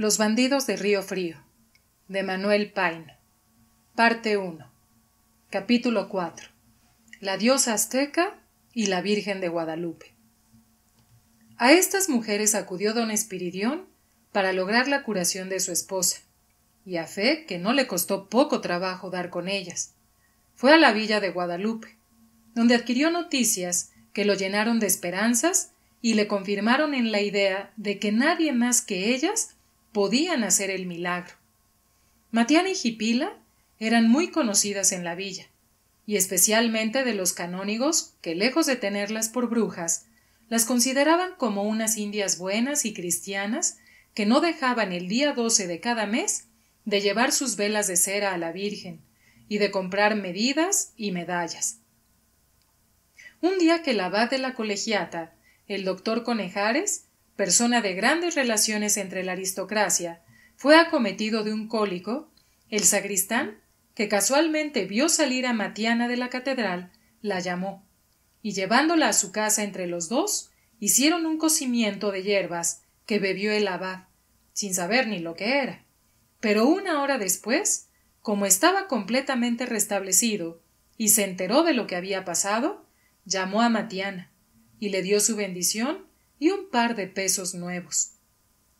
Los bandidos de Río Frío de Manuel Paine Parte 1 Capítulo 4 La diosa azteca y la Virgen de Guadalupe A estas mujeres acudió don Espiridión para lograr la curación de su esposa, y a fe que no le costó poco trabajo dar con ellas. Fue a la villa de Guadalupe, donde adquirió noticias que lo llenaron de esperanzas y le confirmaron en la idea de que nadie más que ellas podían hacer el milagro. Matiana y Gipila eran muy conocidas en la villa, y especialmente de los canónigos que, lejos de tenerlas por brujas, las consideraban como unas indias buenas y cristianas que no dejaban el día 12 de cada mes de llevar sus velas de cera a la Virgen y de comprar medidas y medallas. Un día que el abad de la colegiata, el doctor Conejares, persona de grandes relaciones entre la aristocracia, fue acometido de un cólico, el sacristán, que casualmente vio salir a Matiana de la catedral, la llamó, y llevándola a su casa entre los dos, hicieron un cocimiento de hierbas que bebió el abad, sin saber ni lo que era. Pero una hora después, como estaba completamente restablecido y se enteró de lo que había pasado, llamó a Matiana y le dio su bendición y un par de pesos nuevos.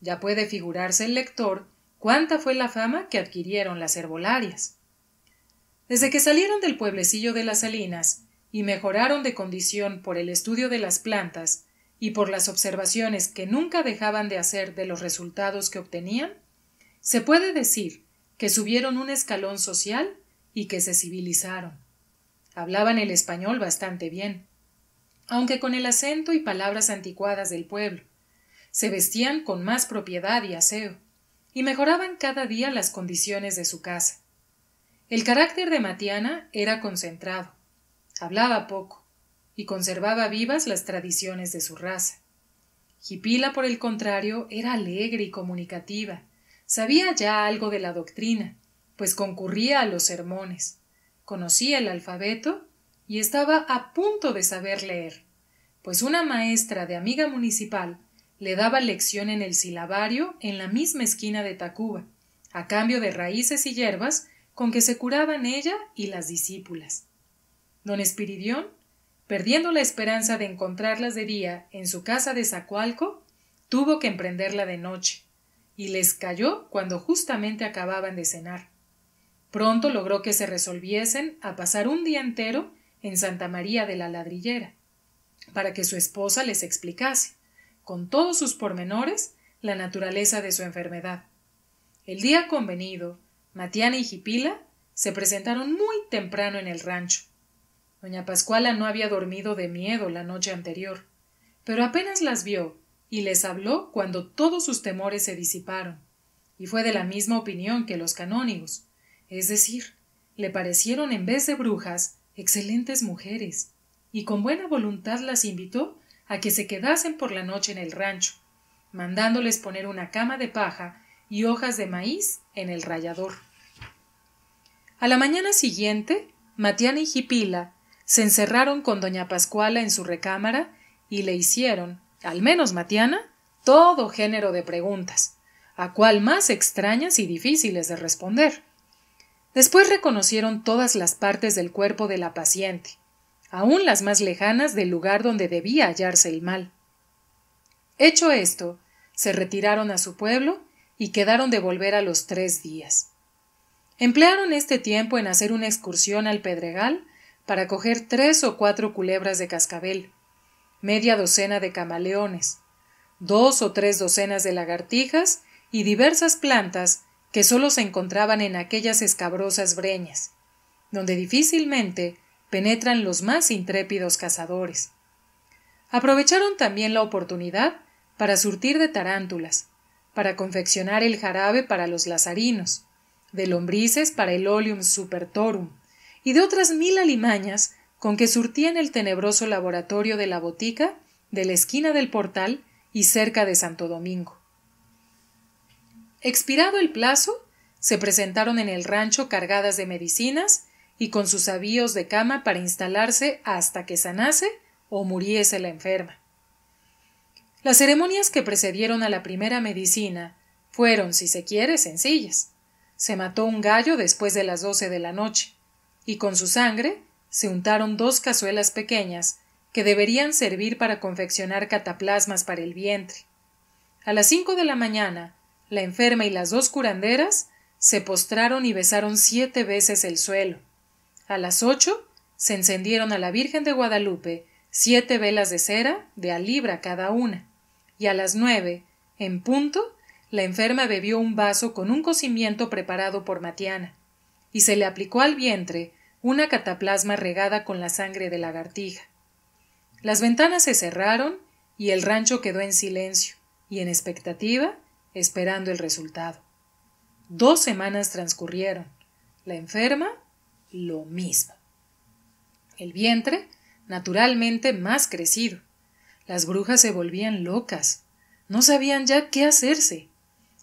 Ya puede figurarse el lector cuánta fue la fama que adquirieron las herbolarias. Desde que salieron del pueblecillo de las Salinas y mejoraron de condición por el estudio de las plantas y por las observaciones que nunca dejaban de hacer de los resultados que obtenían, se puede decir que subieron un escalón social y que se civilizaron. Hablaban el español bastante bien, aunque con el acento y palabras anticuadas del pueblo. Se vestían con más propiedad y aseo, y mejoraban cada día las condiciones de su casa. El carácter de Matiana era concentrado, hablaba poco, y conservaba vivas las tradiciones de su raza. Hipila, por el contrario, era alegre y comunicativa, sabía ya algo de la doctrina, pues concurría a los sermones, conocía el alfabeto y estaba a punto de saber leer, pues una maestra de amiga municipal le daba lección en el silabario en la misma esquina de Tacuba, a cambio de raíces y hierbas con que se curaban ella y las discípulas. Don Espiridión, perdiendo la esperanza de encontrarlas de día en su casa de Zacualco, tuvo que emprenderla de noche, y les cayó cuando justamente acababan de cenar. Pronto logró que se resolviesen a pasar un día entero en Santa María de la Ladrillera, para que su esposa les explicase, con todos sus pormenores, la naturaleza de su enfermedad. El día convenido, Matiana y Gipila se presentaron muy temprano en el rancho. Doña Pascuala no había dormido de miedo la noche anterior, pero apenas las vio y les habló cuando todos sus temores se disiparon, y fue de la misma opinión que los canónigos, es decir, le parecieron en vez de brujas excelentes mujeres, y con buena voluntad las invitó a que se quedasen por la noche en el rancho, mandándoles poner una cama de paja y hojas de maíz en el rayador. A la mañana siguiente, Matiana y Jipila se encerraron con doña Pascuala en su recámara y le hicieron, al menos Matiana, todo género de preguntas, a cual más extrañas y difíciles de responder. Después reconocieron todas las partes del cuerpo de la paciente, aún las más lejanas del lugar donde debía hallarse el mal. Hecho esto, se retiraron a su pueblo y quedaron de volver a los tres días. Emplearon este tiempo en hacer una excursión al Pedregal para coger tres o cuatro culebras de cascabel, media docena de camaleones, dos o tres docenas de lagartijas y diversas plantas que sólo se encontraban en aquellas escabrosas breñas, donde difícilmente penetran los más intrépidos cazadores. Aprovecharon también la oportunidad para surtir de tarántulas, para confeccionar el jarabe para los lazarinos, de lombrices para el oleum supertorum y de otras mil alimañas con que surtían el tenebroso laboratorio de la botica de la esquina del portal y cerca de Santo Domingo. Expirado el plazo, se presentaron en el rancho cargadas de medicinas y con sus avíos de cama para instalarse hasta que sanase o muriese la enferma. Las ceremonias que precedieron a la primera medicina fueron, si se quiere, sencillas. Se mató un gallo después de las doce de la noche, y con su sangre se untaron dos cazuelas pequeñas que deberían servir para confeccionar cataplasmas para el vientre. A las cinco de la mañana la enferma y las dos curanderas se postraron y besaron siete veces el suelo. A las ocho se encendieron a la Virgen de Guadalupe siete velas de cera de a libra cada una, y a las nueve, en punto, la enferma bebió un vaso con un cocimiento preparado por Matiana, y se le aplicó al vientre una cataplasma regada con la sangre de lagartija. Las ventanas se cerraron y el rancho quedó en silencio, y en expectativa esperando el resultado. Dos semanas transcurrieron. La enferma, lo mismo. El vientre, naturalmente más crecido. Las brujas se volvían locas. No sabían ya qué hacerse.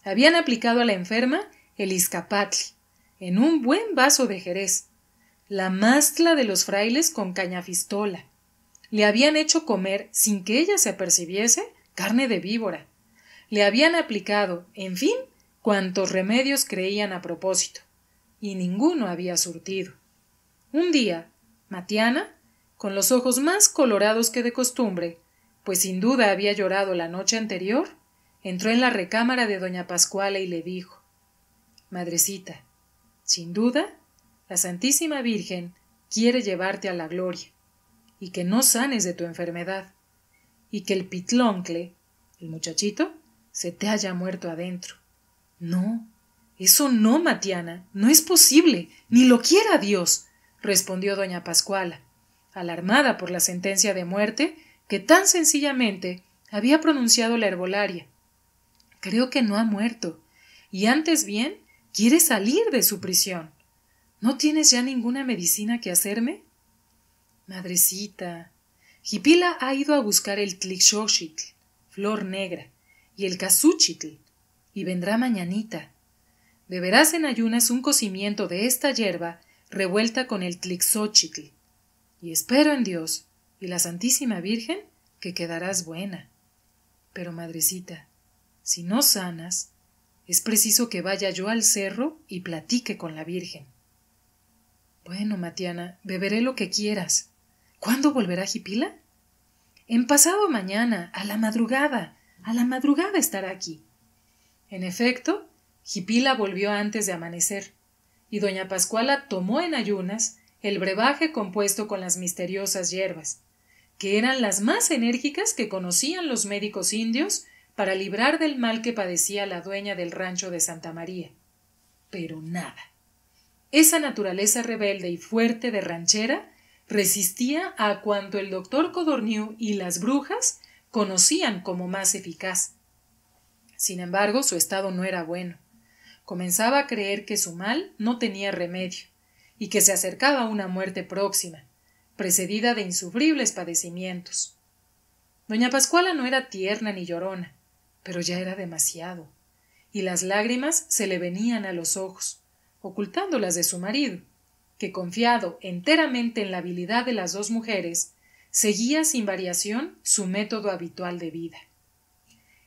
Habían aplicado a la enferma el iscapatli, en un buen vaso de jerez, la mastla de los frailes con cañafistola. Le habían hecho comer, sin que ella se apercibiese, carne de víbora, le habían aplicado, en fin, cuantos remedios creían a propósito, y ninguno había surtido. Un día, Matiana, con los ojos más colorados que de costumbre, pues sin duda había llorado la noche anterior, entró en la recámara de doña Pascuala y le dijo Madrecita, sin duda, la Santísima Virgen quiere llevarte a la gloria, y que no sanes de tu enfermedad, y que el pitloncle, el muchachito, se te haya muerto adentro. No, eso no, Matiana, no es posible, ni lo quiera Dios, respondió doña Pascuala, alarmada por la sentencia de muerte que tan sencillamente había pronunciado la herbolaria. Creo que no ha muerto, y antes bien quiere salir de su prisión. ¿No tienes ya ninguna medicina que hacerme? Madrecita. Jipila ha ido a buscar el tlichoshitl, flor negra, y el casuchitl, y vendrá mañanita. Beberás en ayunas un cocimiento de esta hierba revuelta con el tlixóchitl. Y espero en Dios y la Santísima Virgen que quedarás buena. Pero, madrecita, si no sanas, es preciso que vaya yo al cerro y platique con la Virgen. Bueno, Matiana, beberé lo que quieras. ¿Cuándo volverá Jipila? En pasado mañana, a la madrugada, a la madrugada estará aquí. En efecto, Jipila volvió antes de amanecer, y doña Pascuala tomó en ayunas el brebaje compuesto con las misteriosas hierbas, que eran las más enérgicas que conocían los médicos indios para librar del mal que padecía la dueña del rancho de Santa María. Pero nada. Esa naturaleza rebelde y fuerte de ranchera resistía a cuanto el doctor Codorniu y las brujas conocían como más eficaz. Sin embargo, su estado no era bueno. Comenzaba a creer que su mal no tenía remedio, y que se acercaba a una muerte próxima, precedida de insufribles padecimientos. Doña Pascuala no era tierna ni llorona, pero ya era demasiado, y las lágrimas se le venían a los ojos, ocultándolas de su marido, que confiado enteramente en la habilidad de las dos mujeres, seguía sin variación su método habitual de vida.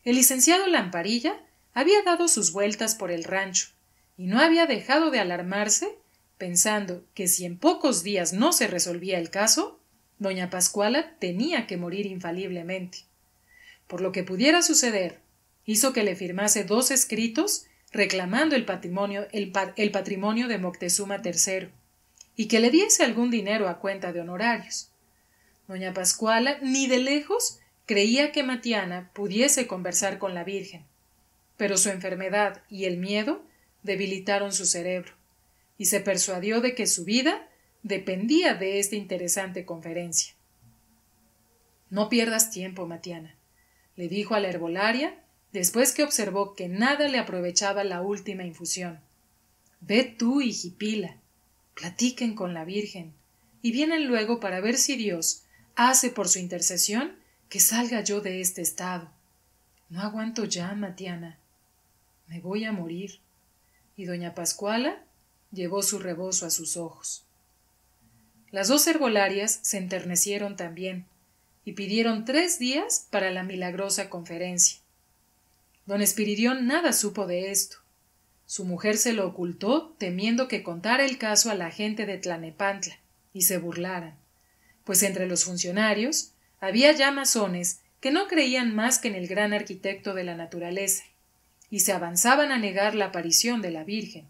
El licenciado Lamparilla había dado sus vueltas por el rancho y no había dejado de alarmarse, pensando que si en pocos días no se resolvía el caso, doña Pascuala tenía que morir infaliblemente. Por lo que pudiera suceder, hizo que le firmase dos escritos reclamando el patrimonio, de Moctezuma III y que le diese algún dinero a cuenta de honorarios. Doña Pascuala ni de lejos creía que Matiana pudiese conversar con la Virgen, pero su enfermedad y el miedo debilitaron su cerebro, y se persuadió de que su vida dependía de esta interesante conferencia. No pierdas tiempo, Matiana, le dijo a la herbolaria después que observó que nada le aprovechaba la última infusión. Ve tú y platiquen con la Virgen, y vienen luego para ver si Dios Hace por su intercesión que salga yo de este estado. No aguanto ya, Matiana. Me voy a morir. Y doña Pascuala llevó su rebozo a sus ojos. Las dos herbolarias se enternecieron también y pidieron tres días para la milagrosa conferencia. Don Espiridión nada supo de esto. Su mujer se lo ocultó temiendo que contara el caso a la gente de Tlanepantla y se burlaran pues entre los funcionarios había ya masones que no creían más que en el gran arquitecto de la naturaleza, y se avanzaban a negar la aparición de la Virgen.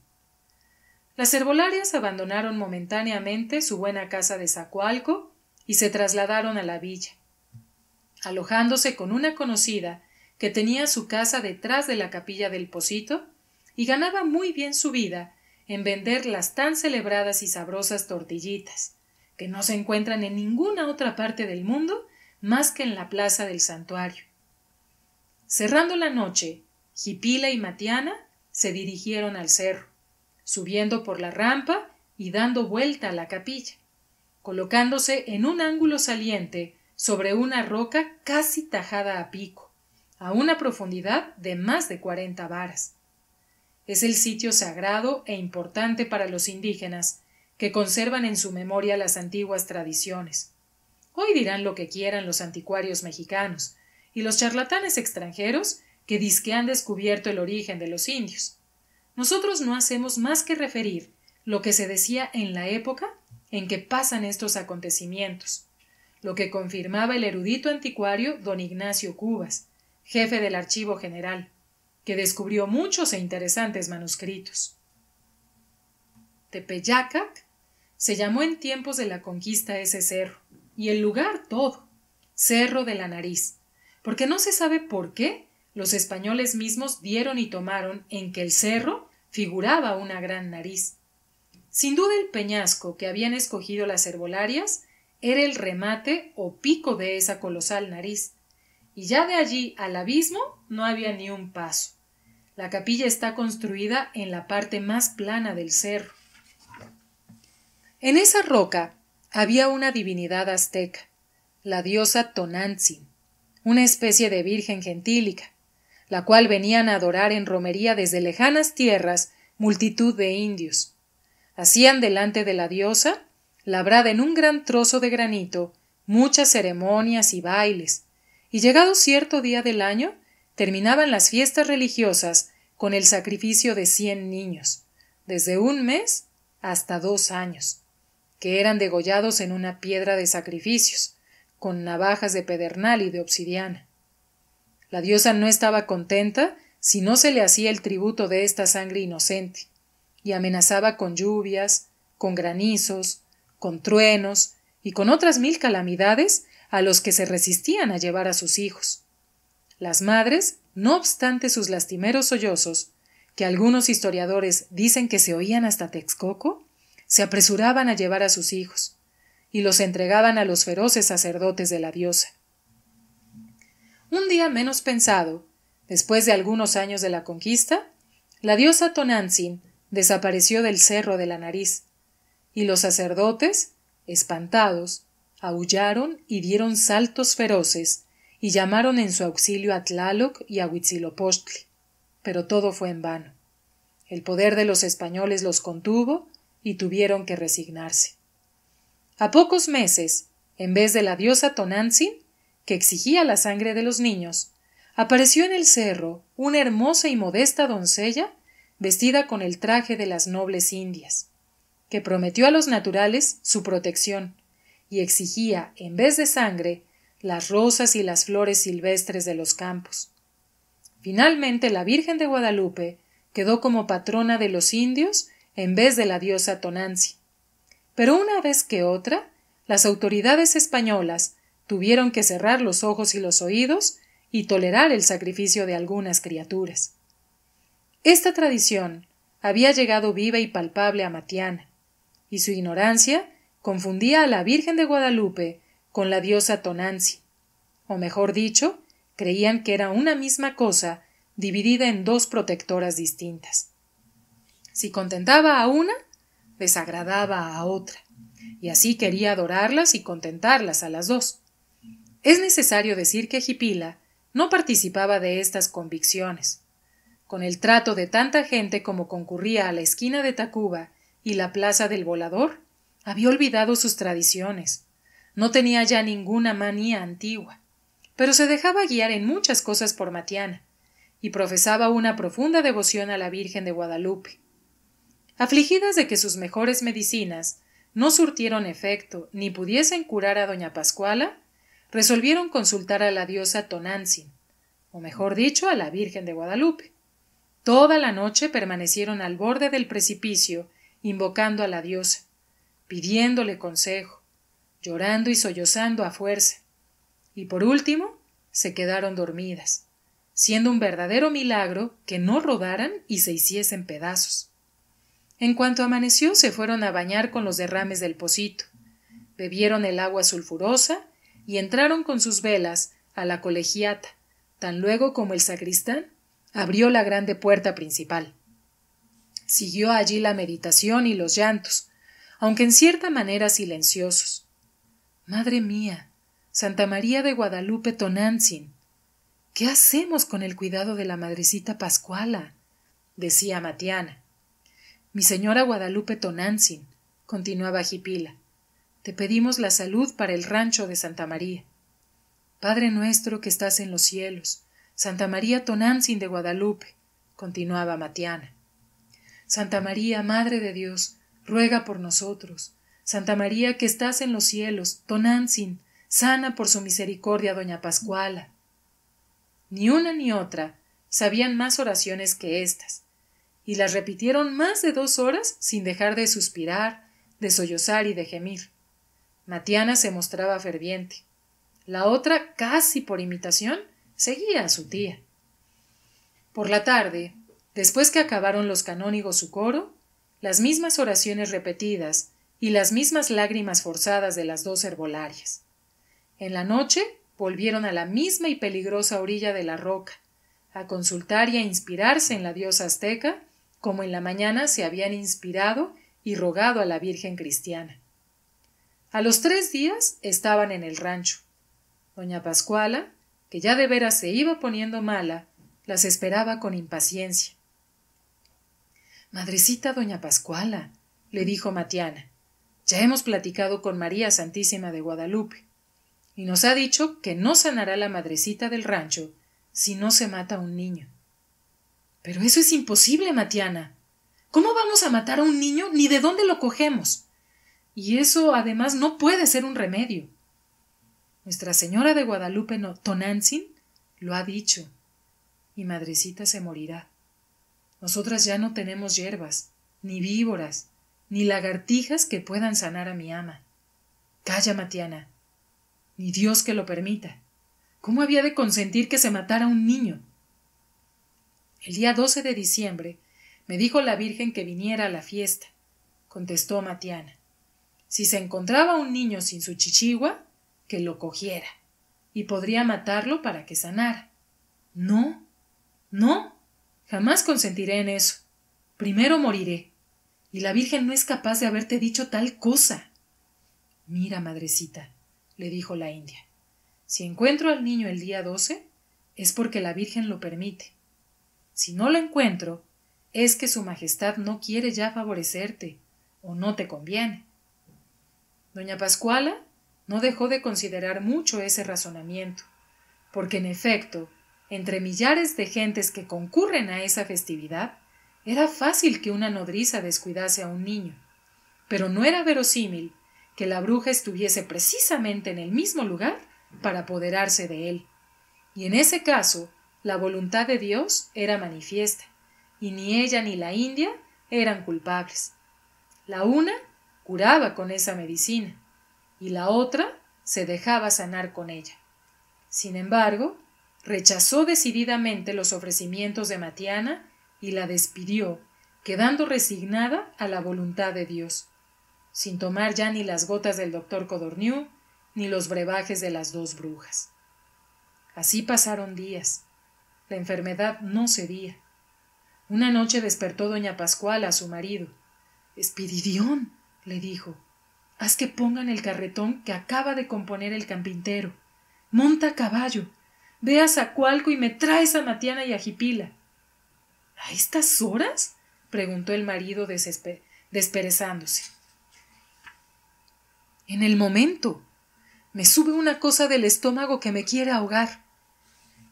Las herbolarias abandonaron momentáneamente su buena casa de Zacualco y se trasladaron a la villa, alojándose con una conocida que tenía su casa detrás de la capilla del Pocito y ganaba muy bien su vida en vender las tan celebradas y sabrosas tortillitas, que no se encuentran en ninguna otra parte del mundo más que en la plaza del santuario. Cerrando la noche, Jipila y Matiana se dirigieron al cerro, subiendo por la rampa y dando vuelta a la capilla, colocándose en un ángulo saliente sobre una roca casi tajada a pico, a una profundidad de más de cuarenta varas. Es el sitio sagrado e importante para los indígenas, que conservan en su memoria las antiguas tradiciones. Hoy dirán lo que quieran los anticuarios mexicanos y los charlatanes extranjeros que disque han descubierto el origen de los indios. Nosotros no hacemos más que referir lo que se decía en la época en que pasan estos acontecimientos, lo que confirmaba el erudito anticuario don Ignacio Cubas, jefe del Archivo General, que descubrió muchos e interesantes manuscritos. Tepeyacac se llamó en tiempos de la conquista ese cerro, y el lugar todo, Cerro de la Nariz, porque no se sabe por qué los españoles mismos dieron y tomaron en que el cerro figuraba una gran nariz. Sin duda el peñasco que habían escogido las herbolarias era el remate o pico de esa colosal nariz, y ya de allí al abismo no había ni un paso. La capilla está construida en la parte más plana del cerro, en esa roca había una divinidad azteca, la diosa Tonantzin, una especie de virgen gentílica, la cual venían a adorar en romería desde lejanas tierras multitud de indios. Hacían delante de la diosa, labrada en un gran trozo de granito, muchas ceremonias y bailes, y llegado cierto día del año, terminaban las fiestas religiosas con el sacrificio de cien niños, desde un mes hasta dos años que eran degollados en una piedra de sacrificios, con navajas de pedernal y de obsidiana. La diosa no estaba contenta si no se le hacía el tributo de esta sangre inocente, y amenazaba con lluvias, con granizos, con truenos y con otras mil calamidades a los que se resistían a llevar a sus hijos. Las madres, no obstante sus lastimeros sollozos, que algunos historiadores dicen que se oían hasta Texcoco, se apresuraban a llevar a sus hijos, y los entregaban a los feroces sacerdotes de la diosa. Un día menos pensado, después de algunos años de la conquista, la diosa Tonantzin desapareció del cerro de la nariz, y los sacerdotes, espantados, aullaron y dieron saltos feroces, y llamaron en su auxilio a Tlaloc y a Huitzilopochtli. Pero todo fue en vano. El poder de los españoles los contuvo y tuvieron que resignarse. A pocos meses, en vez de la diosa Tonantzin, que exigía la sangre de los niños, apareció en el cerro una hermosa y modesta doncella vestida con el traje de las nobles indias, que prometió a los naturales su protección y exigía, en vez de sangre, las rosas y las flores silvestres de los campos. Finalmente la Virgen de Guadalupe quedó como patrona de los indios en vez de la diosa Tonanzi. Pero una vez que otra, las autoridades españolas tuvieron que cerrar los ojos y los oídos y tolerar el sacrificio de algunas criaturas. Esta tradición había llegado viva y palpable a Matiana, y su ignorancia confundía a la Virgen de Guadalupe con la diosa Tonanzi, o mejor dicho, creían que era una misma cosa dividida en dos protectoras distintas. Si contentaba a una, desagradaba a otra, y así quería adorarlas y contentarlas a las dos. Es necesario decir que Gipila no participaba de estas convicciones. Con el trato de tanta gente como concurría a la esquina de Tacuba y la plaza del volador, había olvidado sus tradiciones. No tenía ya ninguna manía antigua, pero se dejaba guiar en muchas cosas por Matiana y profesaba una profunda devoción a la Virgen de Guadalupe. Afligidas de que sus mejores medicinas no surtieron efecto ni pudiesen curar a doña Pascuala, resolvieron consultar a la diosa Tonantzin, o mejor dicho, a la Virgen de Guadalupe. Toda la noche permanecieron al borde del precipicio, invocando a la diosa, pidiéndole consejo, llorando y sollozando a fuerza. Y por último, se quedaron dormidas, siendo un verdadero milagro que no rodaran y se hiciesen pedazos. En cuanto amaneció, se fueron a bañar con los derrames del pocito. Bebieron el agua sulfurosa y entraron con sus velas a la colegiata, tan luego como el sacristán abrió la grande puerta principal. Siguió allí la meditación y los llantos, aunque en cierta manera silenciosos. Madre mía, Santa María de Guadalupe Tonantzin, ¿qué hacemos con el cuidado de la madrecita Pascuala? decía Matiana. Mi señora Guadalupe Tonantzin, continuaba Jipila, te pedimos la salud para el rancho de Santa María. Padre nuestro que estás en los cielos, Santa María Tonantzin de Guadalupe, continuaba Matiana. Santa María, Madre de Dios, ruega por nosotros. Santa María que estás en los cielos, Tonantzin, sana por su misericordia doña Pascuala. Ni una ni otra sabían más oraciones que estas, y las repitieron más de dos horas sin dejar de suspirar, de sollozar y de gemir. Matiana se mostraba ferviente. La otra, casi por imitación, seguía a su tía. Por la tarde, después que acabaron los canónigos su coro, las mismas oraciones repetidas y las mismas lágrimas forzadas de las dos herbolarias. En la noche volvieron a la misma y peligrosa orilla de la roca, a consultar y a inspirarse en la diosa azteca como en la mañana se habían inspirado y rogado a la Virgen cristiana. A los tres días estaban en el rancho. Doña Pascuala, que ya de veras se iba poniendo mala, las esperaba con impaciencia. Madrecita doña Pascuala, le dijo Matiana, ya hemos platicado con María Santísima de Guadalupe, y nos ha dicho que no sanará la madrecita del rancho si no se mata un niño. Pero eso es imposible, Matiana. ¿Cómo vamos a matar a un niño ni de dónde lo cogemos? Y eso, además, no puede ser un remedio. Nuestra Señora de Guadalupe no, Tonantzin lo ha dicho. Mi madrecita se morirá. Nosotras ya no tenemos hierbas, ni víboras, ni lagartijas que puedan sanar a mi ama. Calla, Matiana. Ni Dios que lo permita. ¿Cómo había de consentir que se matara un niño? El día 12 de diciembre me dijo la Virgen que viniera a la fiesta, contestó Matiana. Si se encontraba un niño sin su chichigua, que lo cogiera, y podría matarlo para que sanara. No, no, jamás consentiré en eso. Primero moriré. Y la Virgen no es capaz de haberte dicho tal cosa. Mira, madrecita, le dijo la india. Si encuentro al niño el día doce, es porque la Virgen lo permite si no lo encuentro, es que Su Majestad no quiere ya favorecerte, o no te conviene. Doña Pascuala no dejó de considerar mucho ese razonamiento, porque en efecto, entre millares de gentes que concurren a esa festividad, era fácil que una nodriza descuidase a un niño, pero no era verosímil que la bruja estuviese precisamente en el mismo lugar para apoderarse de él. Y en ese caso, la voluntad de Dios era manifiesta, y ni ella ni la India eran culpables. La una curaba con esa medicina, y la otra se dejaba sanar con ella. Sin embargo, rechazó decididamente los ofrecimientos de Matiana y la despidió, quedando resignada a la voluntad de Dios, sin tomar ya ni las gotas del doctor Codorniú ni los brebajes de las dos brujas. Así pasaron días, la enfermedad no cedía. Una noche despertó doña Pascual a su marido. —¡Espididión! le dijo, haz que pongan el carretón que acaba de componer el campintero. Monta a caballo, ve a Zacualco y me traes a Matiana y a Jipila. ¿A estas horas? preguntó el marido desperezándose. En el momento. Me sube una cosa del estómago que me quiere ahogar.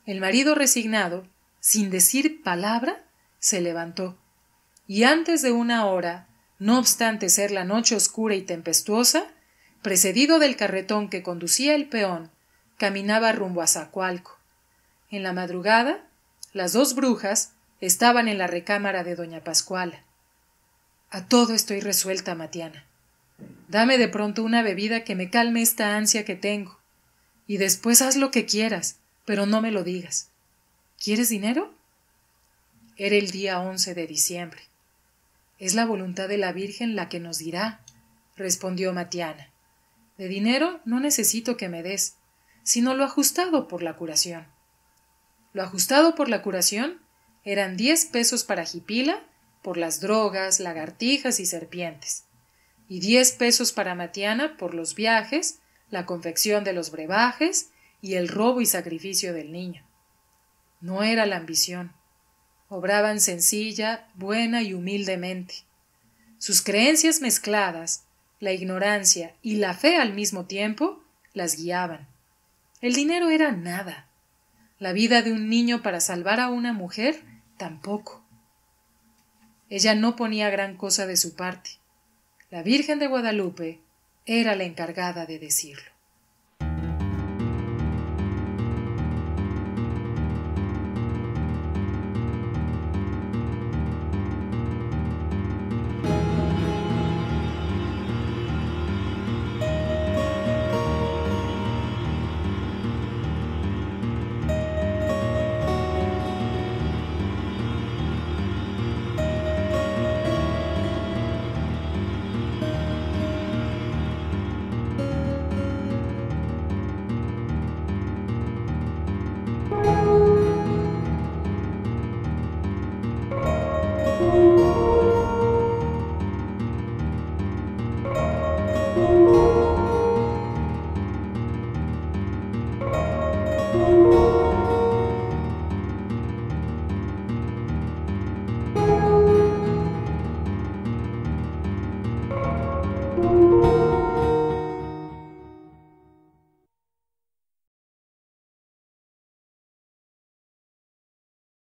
El marido resignado, sin decir palabra, se levantó, y antes de una hora, no obstante ser la noche oscura y tempestuosa, precedido del carretón que conducía el peón, caminaba rumbo a Zacualco. En la madrugada, las dos brujas estaban en la recámara de doña Pascuala. A todo estoy resuelta, Matiana. Dame de pronto una bebida que me calme esta ansia que tengo, y después haz lo que quieras, pero no me lo digas. ¿Quieres dinero? Era el día 11 de diciembre. Es la voluntad de la Virgen la que nos dirá, respondió Matiana. De dinero no necesito que me des, sino lo ajustado por la curación. Lo ajustado por la curación eran diez pesos para Jipila por las drogas, lagartijas y serpientes, y diez pesos para Matiana por los viajes, la confección de los brebajes y el robo y sacrificio del niño. No era la ambición. Obraban sencilla, buena y humildemente. Sus creencias mezcladas, la ignorancia y la fe al mismo tiempo, las guiaban. El dinero era nada. La vida de un niño para salvar a una mujer tampoco. Ella no ponía gran cosa de su parte. La Virgen de Guadalupe era la encargada de decirlo.